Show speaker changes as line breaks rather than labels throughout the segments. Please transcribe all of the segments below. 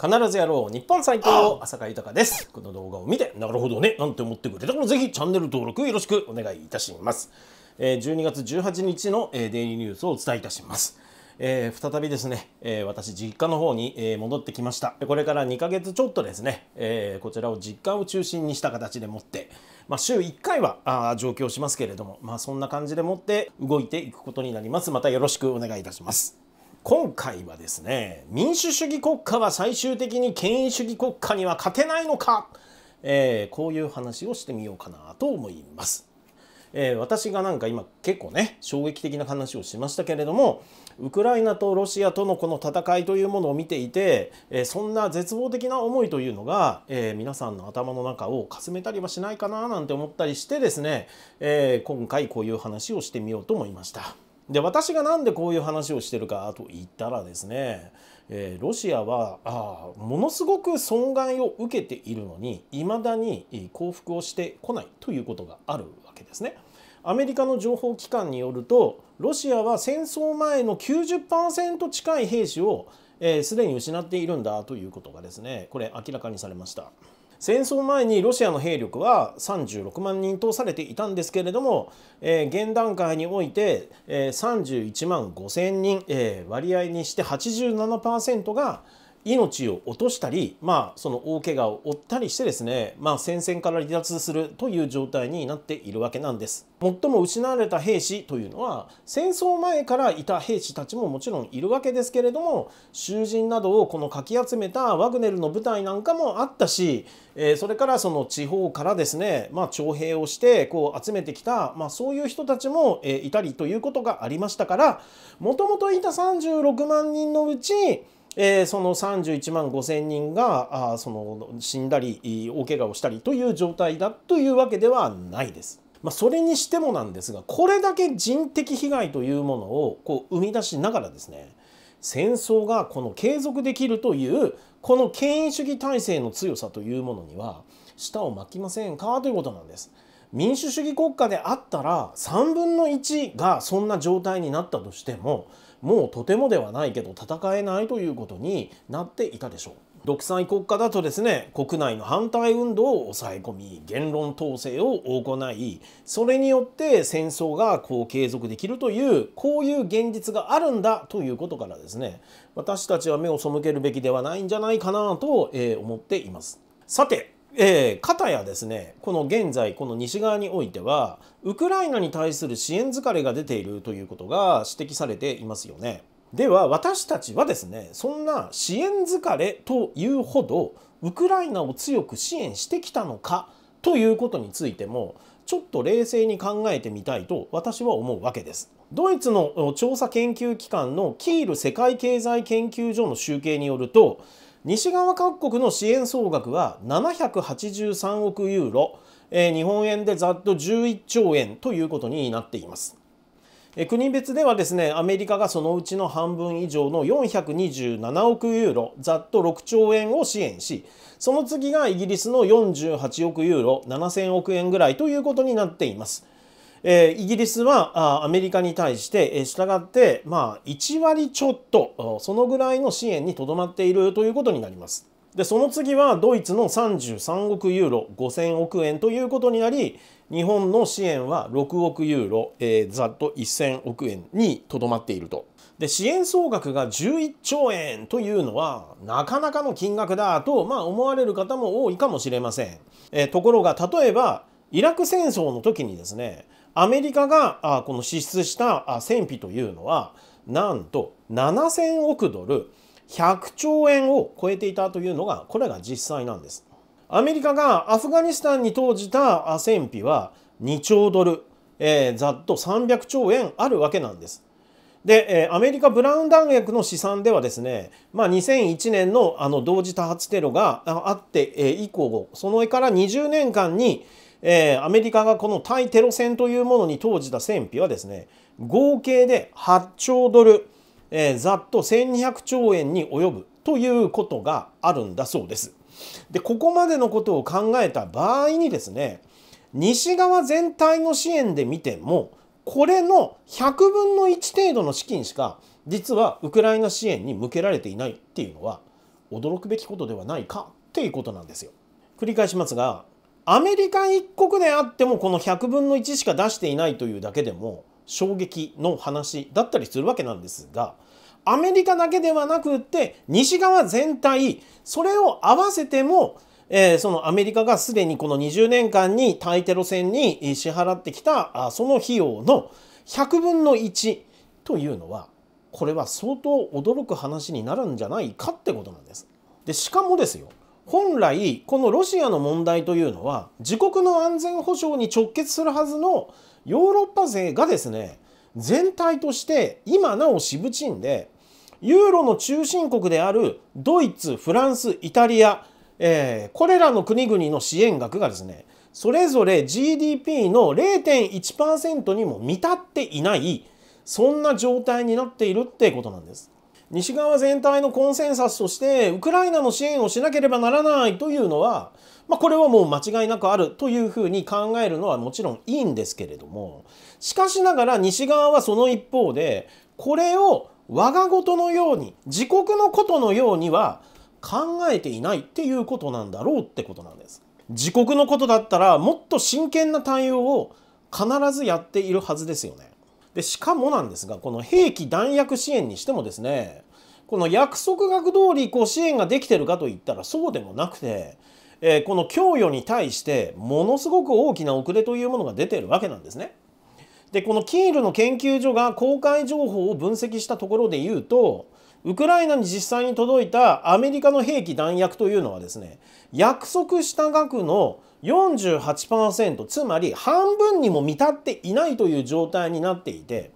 必ずやろう日本最高浅香豊ですこの動画を見てなるほどねなんて思ってくれたらぜひチャンネル登録よろしくお願いいたします12月18日のデイリーニュースをお伝えいたしますえ再びですね、え私実家の方に、え戻ってきましたこれから2ヶ月ちょっとですね、えこちらを実家を中心にした形でもって、まあ、週1回はあ上京しますけれども、まあ、そんな感じでもって動いていくことになりますまたよろしくお願いいたします今回はですね民主主義国家は最終的に権威主義国家には勝てないのか、えー、こういう話をしてみようかなと思います。えー、私がなんか今結構ね衝撃的な話をしましたけれどもウクライナとロシアとのこの戦いというものを見ていて、えー、そんな絶望的な思いというのが、えー、皆さんの頭の中をかすめたりはしないかななんて思ったりしてですね、え今回こういう話をしてみようと思いました。で私が何でこういう話をしてるかと言ったらですね、えー、ロシアはあものすごく損害を受けているのにいまだに降伏をしてこないということがあるわけですね。アメリカの情報機関によるとロシアは戦争前の90%近い兵士をすで、えー、に失っているんだということがですねこれ明らかにされました。戦争前にロシアの兵力は36万人とされていたんですけれども、えー、現段階において、えー、31万5千人、えー、割合にして87%が、命を落としたり、まあ、その大怪我を負ったりしてですね、まあ、戦線から離脱するという状態になっているわけなんです。最も失われた兵士というのは戦争前からいた兵士たちももちろんいるわけですけれども囚人などをこのかき集めたワグネルの部隊なんかもあったし、えー、それからその地方からですね、まあ、徴兵をしてこう集めてきた、まあ、そういう人たちも、いたりということがありましたからもともといた36万人のうちえー、その31万5,000人があその死んだり大怪我をしたりという状態だというわけではないです。まあ、それにしてもなんですがこれだけ人的被害というものをこう生み出しながらですね戦争がこの継続できるというこの権威主義体制の強さというものには舌を巻きませんかということなんです。民主主義国家であったら3分の1がそんな状態になったとしてももうとてもではないけど戦えないということになっていたでしょう。独裁国家だとですね国内の反対運動を抑え込み言論統制を行いそれによって戦争がこう継続できるというこういう現実があるんだということからですね私たちは目を背けるべきではないんじゃないかなと、え思っています。さてえー、片やですねこの現在この西側においてはウクライナに対する支援疲れが出ているということが指摘されていますよね。では私たちはですねそんな支援疲れというほどウクライナを強く支援してきたのかということについてもちょっと冷静に考えてみたいと私は思うわけです。ドイツの調査研究機関のキール世界経済研究所の集計によると西側各国の支援総額は783億ユーロ、えー、日本円でざっと11兆円ということになっています。国別ではですねアメリカがそのうちの半分以上の427億ユーロざっと6兆円を支援しその次がイギリスの48億ユーロ7000億円ぐらいということになっています。えイギリスはアメリカに対して、え従って、まあ、1割ちょっとそのぐらいの支援にとどまっているということになります。でその次はドイツの33億ユーロ5000億円ということになり日本の支援は6億ユーロ、えー、ざっと1000億円にとどまっていると。で支援総額が11兆円というのはなかなかの金額だと、まあ、思われる方も多いかもしれません。えー、ところが例えばイラク戦争の時にですねアメリカがこの支出した戦費というのはなんと7000億ドル100兆円を超えていたというのがこれが実際なんです。アメリカがアフガニスタンに投じた戦費は2兆ドル、えー、ざっと300兆円あるわけなんです。で、アメリカブラウン弾薬の試算ではですね、まあ、2001年のあの同時多発テロがあって以降その上から20年間にえー、アメリカがこの対テロ戦というものに投じた戦費はですね合計で8兆ドル、えー、ざっと1200兆円に及ぶということがあるんだそうです。でここまでのことを考えた場合にですね西側全体の支援で見てもこれの100分の1程度の資金しか実はウクライナ支援に向けられていないっていうのは驚くべきことではないかっていうことなんですよ。繰り返しますがアメリカ一国であってもこの100分の1しか出していないというだけでも衝撃の話だったりするわけなんですがアメリカだけではなくって西側全体それを合わせてもえー、そのアメリカがすでにこの20年間に対テロ戦に支払ってきたあその費用の100分の1というのはこれは相当驚く話になるんじゃないかってことなんです。でしかもですよ本来このロシアの問題というのは自国の安全保障に直結するはずのヨーロッパ勢がですね全体として今なおしぶちんでユーロの中心国であるドイツフランスイタリア、えー、これらの国々の支援額がですねそれぞれ GDP の0.1%にも満たっていないそんな状態になっているってことなんです。西側全体のコンセンサスとしてウクライナの支援をしなければならないというのは、まあ、これはもう間違いなくあるというふうに考えるのはもちろんいいんですけれどもしかしながら西側はその一方でこれを我が事のように自国のことのようには考えていないっていうことなんだろうってことなんです。自国のことだったらもっと真剣な対応を必ずやっているはずですよね。でしかもなんですがこの兵器弾薬支援にしてもですねこの約束額通りこう支援ができてるかといったらそうでもなくて、えー、この供与に対してものすごく大きな遅れというものが出てるわけなんですね。でこのキールの研究所が公開情報を分析したところで言うとウクライナに実際に届いたアメリカの兵器弾薬というのはですね約束した額の48%つまり半分にも満たっていないという状態になっていて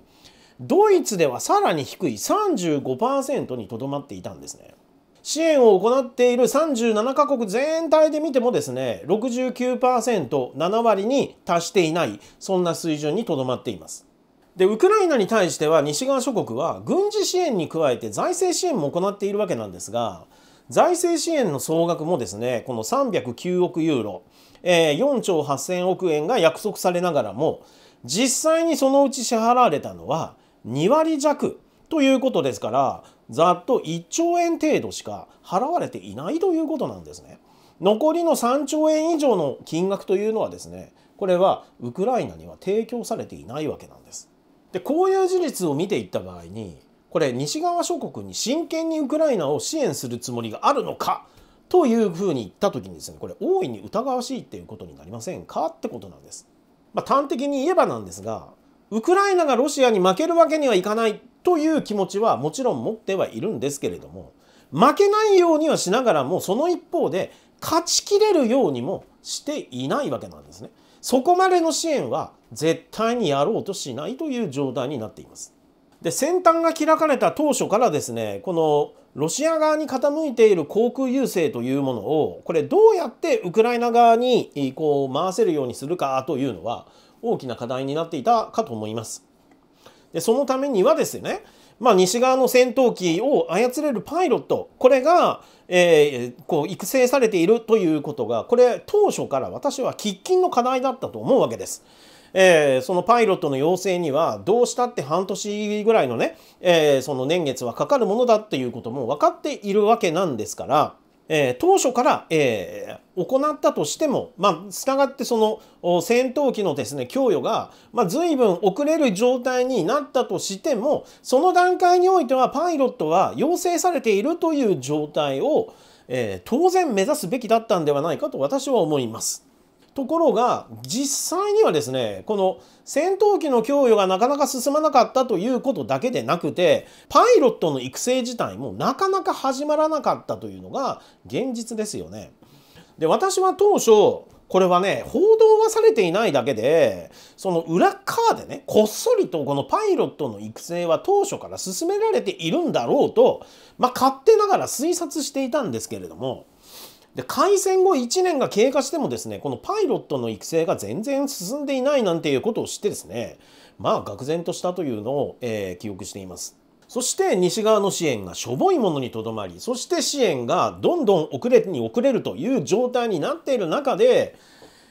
ドイツではさらに低い35%にとどまっていたんですね。支援を行っている37カ国全体で見てもですね 69%7 割に達していないそんな水準にとどまっています。でウクライナに対しては西側諸国は軍事支援に加えて財政支援も行っているわけなんですが財政支援の総額もですねこの309億ユーロえー、4兆8,000億円が約束されながらも実際にそのうち支払われたのは2割弱ということですからざっと1兆円程度しか払われていないということなんですね。残りの3兆円以上の金額というのはですねこれはウクライナには提供されていないわけなんです。でこういう事実を見ていった場合にこれ西側諸国に真剣にウクライナを支援するつもりがあるのかというふうに言った時にですねこれ大いに疑わしいっていうことになりませんかってことなんです。まあ、端的に言えばなんですがウクライナがロシアに負けるわけにはいかないという気持ちはもちろん持ってはいるんですけれども負けないようにはしながらもその一方で勝ちきれるようにもしていないわけなんですね。そこまでの支援は絶対にやろうとしないという状態になっています。で先端が開かれた当初からですねこのロシア側に傾いている航空優勢というものをこれどうやってウクライナ側にこう回せるようにするかというのは大きな課題になっていたかと思います。でそのためにはですね、まあ、西側の戦闘機を操れるパイロットこれが、えー、こう育成されているということがこれ当初から私は喫緊の課題だったと思うわけです。えー、そのパイロットの養成にはどうしたって半年ぐらいのね、えー、その年月はかかるものだっていうことも分かっているわけなんですから、えー、当初から、えー、行ったとしても、まあ、したがってその戦闘機のですね、供与が、まあ、随分遅れる状態になったとしても、その段階においてはパイロットは要請されているという状態を、えー、当然目指すべきだったんではないかと私は思います。ところが実際にはですねこの戦闘機の供与がなかなか進まなかったということだけでなくてパイロットの育成自体もなかなか始まらなかったというのが現実ですよね。で私は当初これはね報道はされていないだけでその裏側でねこっそりとこのパイロットの育成は当初から進められているんだろうと、まあ、勝手ながら推察していたんですけれどもで開戦後1年が経過してもですねこのパイロットの育成が全然進んでいないなんていうことを知ってですねまあ愕然としたというのを、えー、記憶しています。そして西側の支援がしょぼいものにとどまりそして支援がどんどん遅れに遅れるという状態になっている中で、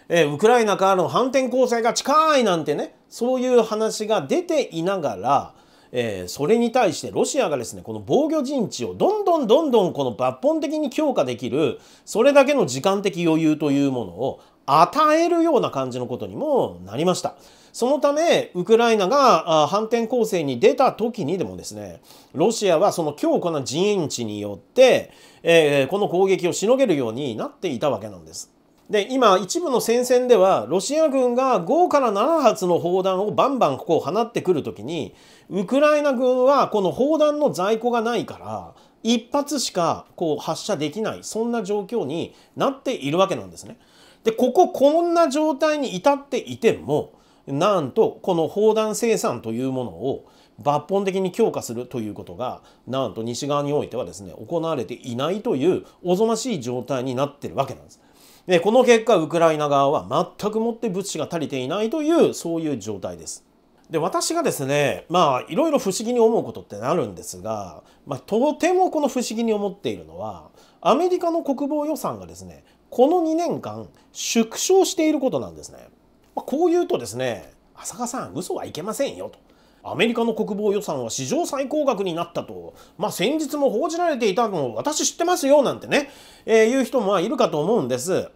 えー、ウクライナからの反転攻勢が近いなんてねそういう話が出ていながらえー、それに対してロシアがですねこの防御陣地をどんどんどんどんこの抜本的に強化できるそれだけの時間的余裕というものを与えるような感じのことにもなりました。そのため、ウクライナが反転攻勢に出た時にでもですね、ロシアはその強固な陣地によって、えー、この攻撃をしのげるようになっていたわけなんです。で今一部の戦線ではロシア軍が5から7発の砲弾をバンバンこう放ってくる時にウクライナ軍はこの砲弾の在庫がないから1発しかこう発射できないそんな状況になっているわけなんですね。でこここんな状態に至っていてもなんとこの砲弾生産というものを抜本的に強化するということがなんと西側においてはですね行われていないというおぞましい状態になってるわけなんです。でこの結果ウクライナ側は全くもって物資が足りていないというそういう状態です。で私がですねまあいろいろ不思議に思うことってなるんですが、まあ、とてもこの不思議に思っているのはアメリカの国防予算がですねこの2年間縮小していることなんですね。まあ、こう言うとですね浅賀さん嘘はいけませんよと。アメリカの国防予算は史上最高額になったと、まあ、先日も報じられていたのを私知ってますよなんてね、えー、いう人もいるかと思うんです。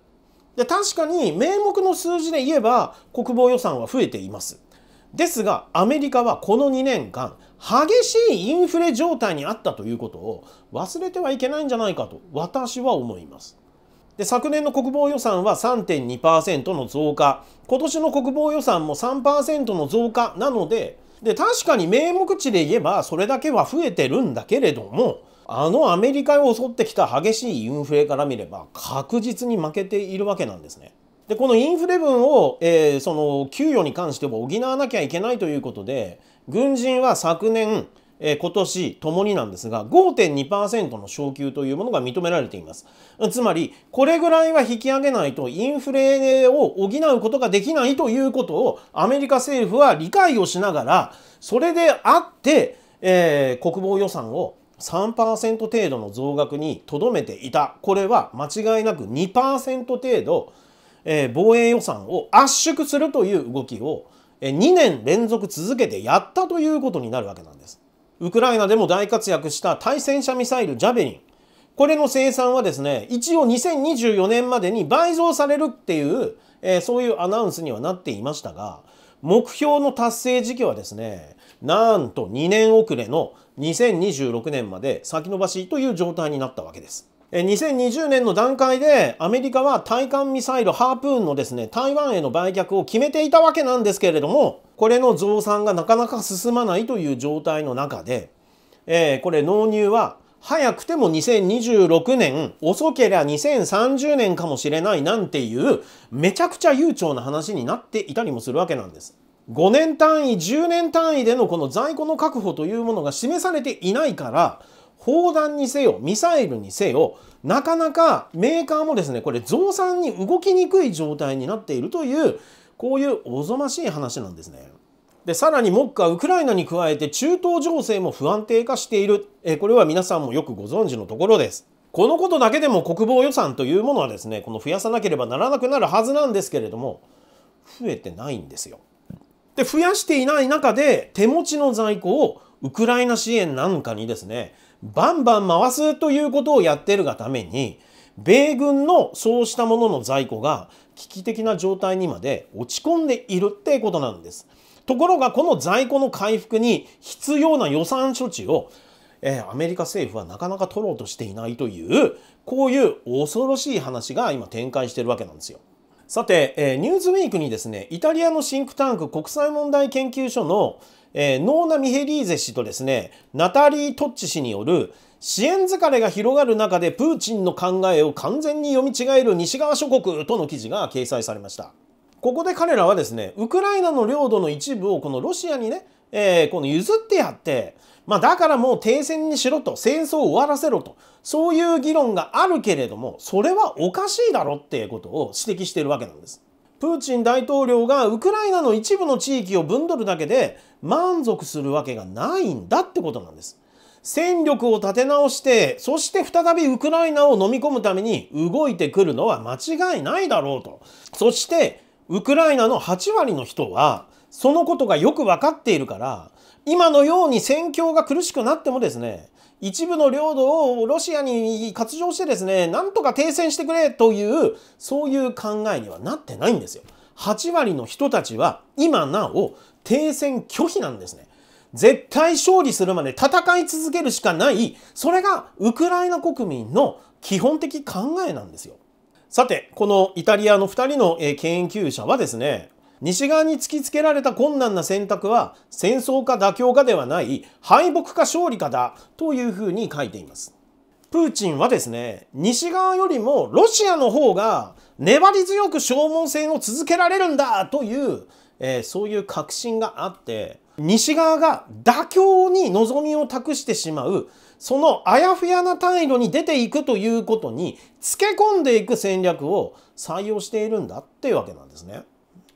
で確かに名目の数字で言えば国防予算は増えています。ですがアメリカはこの2年間激しいインフレ状態にあったということを忘れてはいけないんじゃないかと私は思います。で昨年の国防予算は3.2%の増加今年の国防予算も3%の増加なのでで確かに名目値で言えばそれだけは増えてるんだけれどもあのアメリカを襲ってきた激しいインフレから見れば確実に負けているわけなんですね。でこのインフレ分を、えー、その給与に関しても補わなきゃいけないということで軍人は昨年えー、今年ともになんですが5.2%の昇給というものが認められていますつまりこれぐらいは引き上げないとインフレを補うことができないということをアメリカ政府は理解をしながらそれであって、えー、国防予算を3%程度の増額にとどめていたこれは間違いなく2%程度、えー、防衛予算を圧縮するという動きを2年連続続けてやったということになるわけなんです。ウクライナでも大活躍した対戦車ミサイルジャベリン。これの生産はですね、一応2024年までに倍増されるっていう、えー、そういうアナウンスにはなっていましたが、目標の達成時期はですね、なんと2年遅れの2026年まで先延ばしという状態になったわけです。2020年の段階でアメリカは対艦ミサイルハープーンのですね、台湾への売却を決めていたわけなんですけれども、これの増産がなかなか進まないという状態の中で、えー、これ納入は早くても2026年、遅けりゃ2030年かもしれないなんていう、めちゃくちゃ悠長な話になっていたりもするわけなんです。5年単位、10年単位でのこの在庫の確保というものが示されていないから、砲弾にせよ、ミサイルにせよ、なかなかメーカーもですね、これ増産に動きにくい状態になっているという、こういうおぞましい話なんですね。でさらに目下ウクライナに加えて中東情勢も不安定化しているえこれは皆さんもよくご存知のところですこのことだけでも国防予算というものはですねこの増やさなければならなくなるはずなんですけれども増えてないんですよで増やしていない中で手持ちの在庫をウクライナ支援なんかにですねバンバン回すということをやってるがために米軍のそうしたものの在庫が危機的な状態にまで落ち込んでいるってことなんです。ところがこの在庫の回復に必要な予算処置を、えー、アメリカ政府はなかなか取ろうとしていないというこういう恐ろしい話が今展開してるわけなんですよ。さて、えー、ニューズウィークにですね、イタリアのシンクタンク国際問題研究所の、えー、ノーナ・ミヘリーゼ氏とですね、ナタリー・トッチ氏による支援疲れが広がる中でプーチンの考えを完全に読み違える西側諸国との記事が掲載されましたここで彼らはですねウクライナの領土の一部をこのロシアにね、えー、この譲ってやってまあ、だからもう停戦にしろと戦争を終わらせろとそういう議論があるけれどもそれはおかしいだろっていうことを指摘しているわけなんです。プーチン大統領がウクライナの一部の地域を分取るだけで満足するわけがないんだってことなんです。戦力を立て直して、そして再びウクライナを飲み込むために動いてくるのは間違いないだろうと。そして、ウクライナの8割の人は、そのことがよく分かっているから、今のように戦況が苦しくなってもですね、一部の領土をロシアに割譲してですね、なんとか停戦してくれという、そういう考えにはなってないんですよ。8割の人たちは今なお停戦拒否なんですね。絶対勝利するまで戦い続けるしかない、それがウクライナ国民の基本的考えなんですよ。さて、このイタリアの2人の研究者はですね、西側に突きつけられた困難な選択は戦争か妥協かではない敗北か勝利かだというふうに書いています。プーチンはですね、西側よりもロシアの方が粘り強く消耗戦を続けられるんだという、えー、そういう確信があって、西側が妥協に望みを託してしまうそのあやふやな態度に出ていくということにつけ込んでいく戦略を採用しているんだっていうわけなんですね。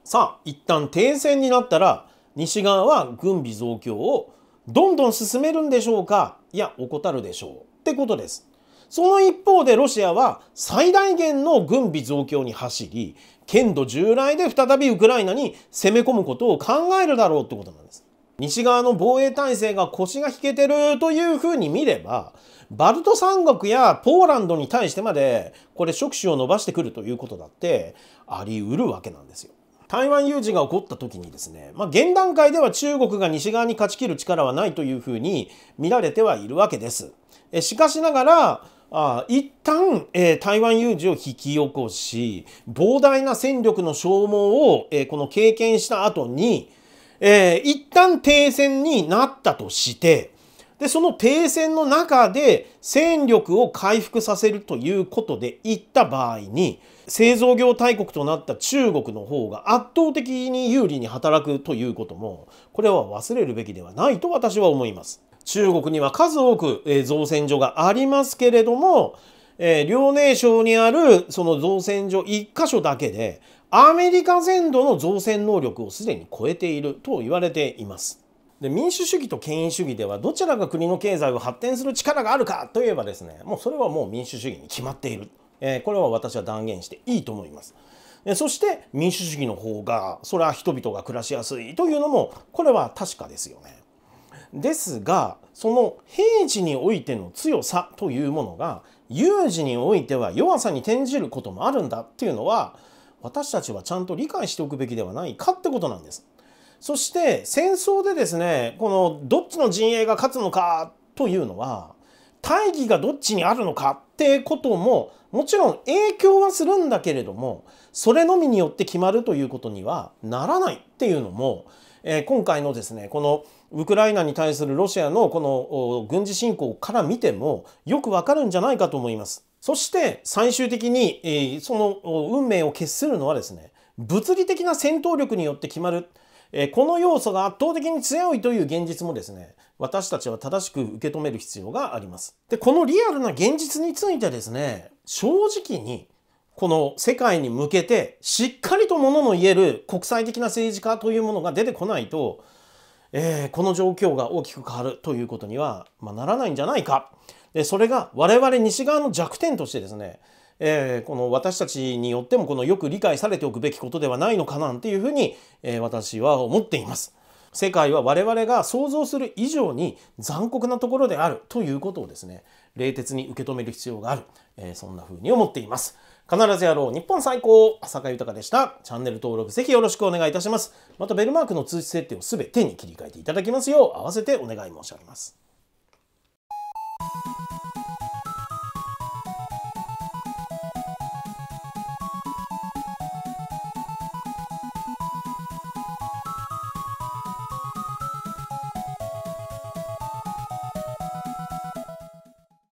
さあ一旦停戦になったら西側は軍備増強をどんどん進めるんでしょうかいや怠るでしょうってことです。その一方でロシアは最大限の軍備増強に走り、剣道従来で再びウクライナに攻め込むことを考えるだろうってことなんです。西側の防衛体制が腰が引けてるというふうに見れば、バルト三国やポーランドに対してまで、これ触手を伸ばしてくるということだってあり得るわけなんですよ。台湾有事が起こった時にですね、まあ、現段階では中国が西側に勝ちきる力はないというふうに見られてはいるわけです。えしかしながら、あ一旦、えー、台湾有事を引き起こし、膨大な戦力の消耗を、えー、この経験した後に、えー、一旦停戦になったとして、で、その停戦の中で戦力を回復させるということで言った場合に、製造業大国となった中国の方が圧倒的に有利に働くということも、これは忘れるべきではないと私は思います。中国には数多く、え造船所がありますけれども、えー、遼寧省にあるその造船所1箇所だけでアメリカ全土の造船能力をすでに超えていると言われています。で民主主義と権威主義ではどちらが国の経済を発展する力があるかといえばですねもうそれはもう民主主義に決まっている、えー、これは私は断言していいと思います。そして民主主義の方がそれは人々が暮らしやすいというのもこれは確かですよね。ですがその平時においての強さというものが有事においては弱さに転じることもあるんだっていうのは私たちはちゃんと理解しておくべきではないかってことなんです。そして戦争でですねこのどっちの陣営が勝つのかというのは大義がどっちにあるのかってことももちろん影響はするんだけれどもそれのみによって決まるということにはならないっていうのも、えー、今回のですねこのウクライナに対するロシアのこの軍事侵攻から見てもよくわかるんじゃないかと思います。そして最終的に、えー、その運命を決するのはですね物理的な戦闘力によって決まる、えー、この要素が圧倒的に強いという現実もですね私たちは正しく受け止める必要があります。でこのリアルな現実についてですね正直にこの世界に向けてしっかりとものの言える国際的な政治家というものが出てこないと、えー、この状況が大きく変わるということには、まあ、ならないんじゃないか。でそれが我々西側の弱点としてですねえー、この私たちによってもこのよく理解されておくべきことではないのかなんていうふうに、えー、私は思っています。世界は我々が想像する以上に残酷なところであるということをですね冷徹に受け止める必要がある、えー、そんな風に思っています必ずやろう日本最高坂豊でしたチャンネル登録ぜひよろしくお願いいたしますまたベルマークの通知設定をすべてに切り替えていただきますよう合わせてお願い申し上げます Thank you.